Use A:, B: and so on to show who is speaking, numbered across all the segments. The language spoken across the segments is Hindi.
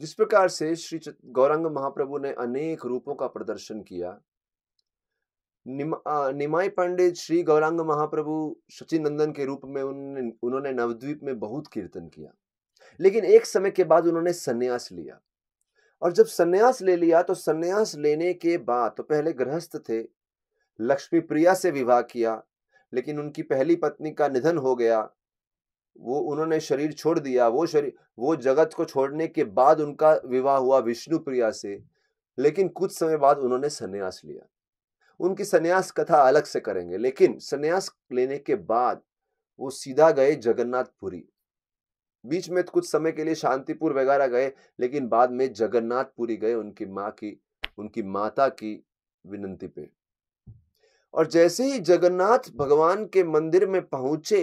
A: जिस प्रकार से श्री गौरंग महाप्रभु ने अनेक रूपों का प्रदर्शन किया निमाई पांडे श्री गौरांग महाप्रभु सचिन नंदन के रूप में उन्होंने उन्होंने नवद्वीप में बहुत कीर्तन किया लेकिन एक समय के बाद उन्होंने सन्यास लिया और जब सन्यास ले लिया तो सन्यास लेने के बाद तो पहले गृहस्थ थे लक्ष्मी प्रिया से विवाह किया लेकिन उनकी पहली पत्नी का निधन हो गया वो उन्होंने शरीर छोड़ दिया वो शरीर वो जगत को छोड़ने के बाद उनका विवाह हुआ विष्णु प्रिया से लेकिन कुछ समय बाद उन्होंने संन्यास लिया उनकी संन्यास कथा अलग से करेंगे लेकिन संन्यास लेने के बाद वो सीधा गए जगन्नाथपुरी बीच में तो कुछ समय के लिए शांतिपुर वगैरह गए लेकिन बाद में जगन्नाथपुरी गए उनकी माँ की उनकी माता की विनंती पे और जैसे ही जगन्नाथ भगवान के मंदिर में पहुंचे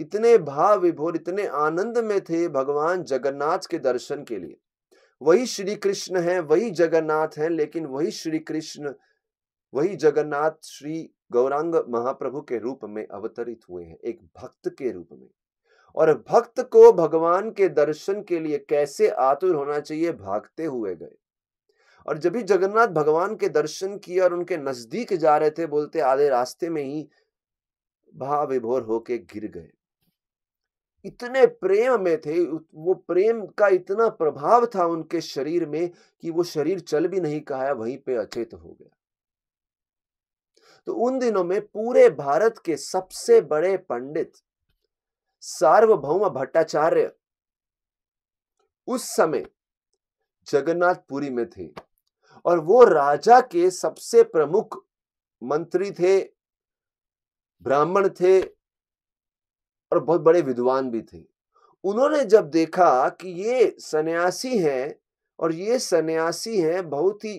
A: इतने भाव विभोर इतने आनंद में थे भगवान जगन्नाथ के दर्शन के लिए वही श्री कृष्ण है वही जगन्नाथ है लेकिन वही श्री कृष्ण वही जगन्नाथ श्री गौरांग महाप्रभु के रूप में अवतरित हुए हैं एक भक्त के रूप में और भक्त को भगवान के दर्शन के लिए कैसे आतुर होना चाहिए भागते हुए गए और जब भी जगन्नाथ भगवान के दर्शन किए और उनके नजदीक जा रहे थे बोलते आधे रास्ते में ही भाव विभोर होके गिर गए इतने प्रेम में थे वो प्रेम का इतना प्रभाव था उनके शरीर में कि वो शरीर चल भी नहीं कहा वहीं पे अचेत हो गया तो उन दिनों में पूरे भारत के सबसे बड़े पंडित सार्वभौम भट्टाचार्य उस समय जगन्नाथपुरी में थे और वो राजा के सबसे प्रमुख मंत्री थे ब्राह्मण थे और बहुत बड़े विद्वान भी थे उन्होंने जब देखा कि ये सन्यासी हैं और ये सन्यासी हैं बहुत ही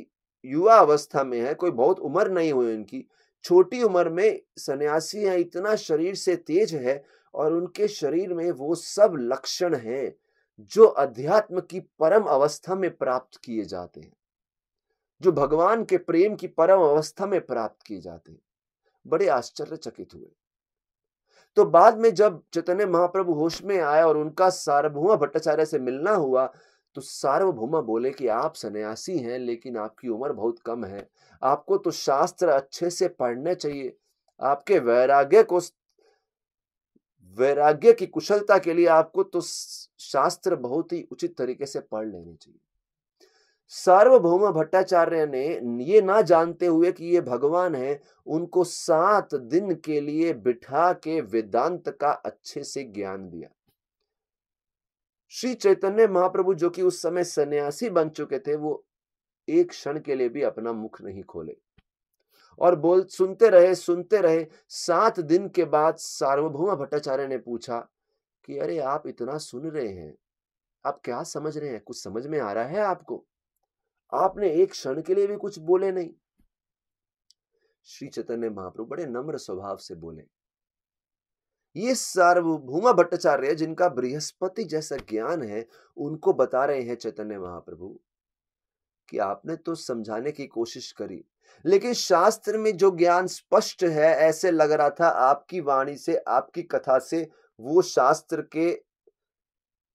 A: युवा अवस्था में है कोई बहुत उम्र नहीं हुई उनकी छोटी उम्र में सन्यासी हैं इतना शरीर से तेज है और उनके शरीर में वो सब लक्षण हैं जो अध्यात्म की परम अवस्था में प्राप्त किए जाते हैं जो भगवान के प्रेम की परम अवस्था में प्राप्त किए जाते हैं बड़े आश्चर्यचकित हुए तो बाद में जब चैतन्य महाप्रभु होश में आया और उनका सार्वभौमा भट्टाचार्य से मिलना हुआ तो सार्वभौमा बोले कि आप सन्यासी हैं लेकिन आपकी उम्र बहुत कम है आपको तो शास्त्र अच्छे से पढ़ने चाहिए आपके वैराग्य को वैराग्य की कुशलता के लिए आपको तो शास्त्र बहुत ही उचित तरीके से पढ़ लेने चाहिए सार्वभौम भट्टाचार्य ने ये ना जानते हुए कि ये भगवान है उनको सात दिन के लिए बिठा के वेदांत का अच्छे से ज्ञान दिया श्री चैतन्य महाप्रभु जो कि उस समय सन्यासी बन चुके थे वो एक क्षण के लिए भी अपना मुख नहीं खोले और बोल सुनते रहे सुनते रहे सात दिन के बाद सार्वभौम भट्टाचार्य ने पूछा कि अरे आप इतना सुन रहे हैं आप क्या समझ रहे हैं कुछ समझ में आ रहा है आपको आपने एक क्षण के लिए भी कुछ बोले नहीं श्री चैतन्य महाप्रभु बड़े नम्र स्वभाव से बोले ये सार्वभूम भट्टाचार्य जिनका बृहस्पति जैसा ज्ञान है उनको बता रहे हैं चैतन्य महाप्रभु कि आपने तो समझाने की कोशिश करी लेकिन शास्त्र में जो ज्ञान स्पष्ट है ऐसे लग रहा था आपकी वाणी से आपकी कथा से वो शास्त्र के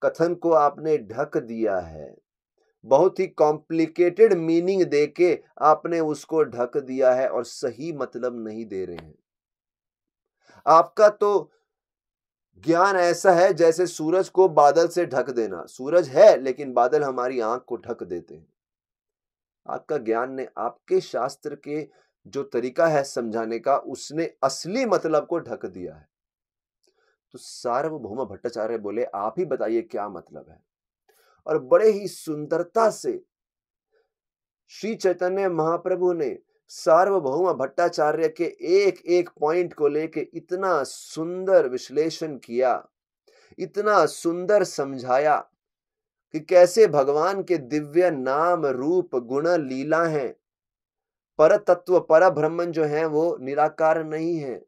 A: कथन को आपने ढक दिया है बहुत ही कॉम्प्लिकेटेड मीनिंग देके आपने उसको ढक दिया है और सही मतलब नहीं दे रहे हैं आपका तो ज्ञान ऐसा है जैसे सूरज को बादल से ढक देना सूरज है लेकिन बादल हमारी आंख को ढक देते हैं आपका ज्ञान ने आपके शास्त्र के जो तरीका है समझाने का उसने असली मतलब को ढक दिया है तो सार्वभौम भट्टाचार्य बोले आप ही बताइए क्या मतलब है और बड़े ही सुंदरता से श्री चैतन्य महाप्रभु ने सार्वभौम भट्टाचार्य के एक एक पॉइंट को लेके इतना सुंदर विश्लेषण किया इतना सुंदर समझाया कि कैसे भगवान के दिव्य नाम रूप गुण लीला हैं पर तत्व पर ब्रह्म जो है वो निराकार नहीं है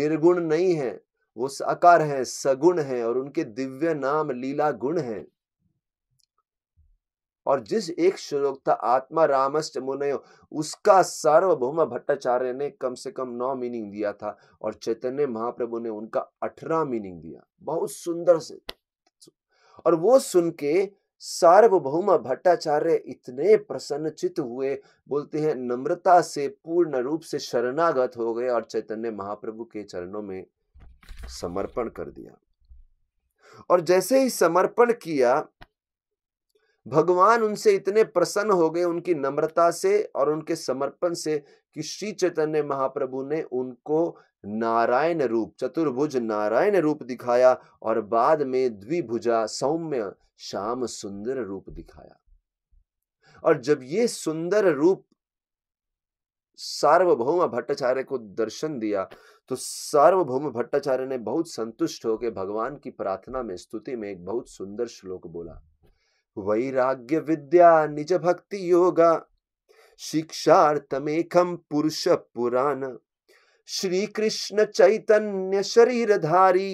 A: निर्गुण नहीं है वो साकार है सगुण है और उनके दिव्य नाम लीला गुण है और जिस एक श्लोक था आत्मा रामस्ट मुनयो उसका सार्वभौम भट्टाचार्य ने कम से कम नौ मीनिंग दिया था और चैतन्य महाप्रभु ने उनका अठारह मीनिंग दिया बहुत सुंदर से और वो सुन के सार्वभौम भट्टाचार्य इतने प्रसन्नचित हुए बोलते हैं नम्रता से पूर्ण रूप से शरणागत हो गए और चैतन्य महाप्रभु के चरणों में समर्पण कर दिया और जैसे ही समर्पण किया भगवान उनसे इतने प्रसन्न हो गए उनकी नम्रता से और उनके समर्पण से कि श्री चैतन्य महाप्रभु ने उनको नारायण रूप चतुर्भुज नारायण रूप दिखाया और बाद में द्विभुजा सौम्य श्याम सुंदर रूप दिखाया और जब ये सुंदर रूप सार्वभौम भट्टाचार्य को दर्शन दिया तो सार्वभौम भट्टाचार्य ने बहुत संतुष्ट होकर भगवान की प्रार्थना में स्तुति में एक बहुत सुंदर श्लोक बोला वैराग्य विद्या निज भक्ति योगा शिक्षार्थमेकम पुरुष पुराण श्री कृष्ण चैतन्य शरीर धारी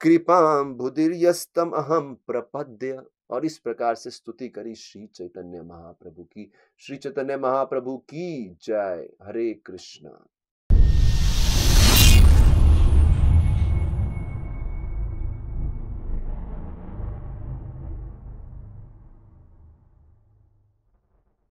A: कृपाम बुधिर्यस्तम अहम प्रपद्य और इस प्रकार से स्तुति करी श्री चैतन्य महाप्रभु की श्री चैतन्य महाप्रभु की जय हरे कृष्णा